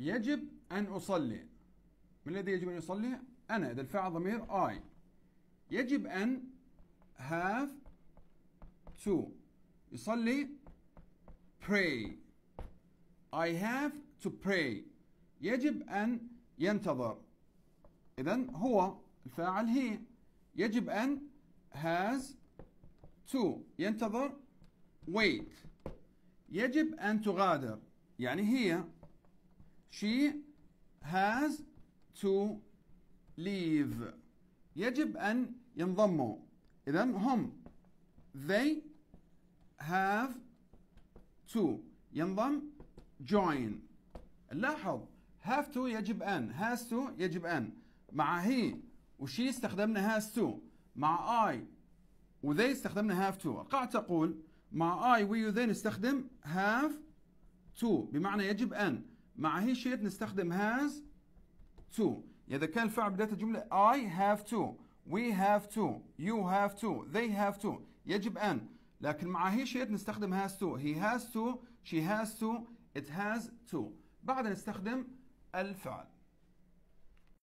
يجب أن أصلي من الذي يجب أن يصلي؟ أنا إذا الفاعل ضمير I يجب أن have to يصلي pray I have to pray يجب أن ينتظر إذا هو الفاعل هي يجب أن has to ينتظر wait يجب أن تغادر يعني هي she has to leave يجب أن ينضموا إذا هم they have to ينضم join لاحظ have to يجب أن has to يجب أن مع he وشي استخدمنا has to مع I وذي استخدمنا have to قاعد تقول مع I ويو you then استخدم have to بمعنى يجب أن مع هي شيت نستخدم has to اذا كان الفعل بدايه الجمله I have to we have to you have to they have to يجب ان لكن مع هي شيت نستخدم has to he has to she has to it has to بعد نستخدم الفعل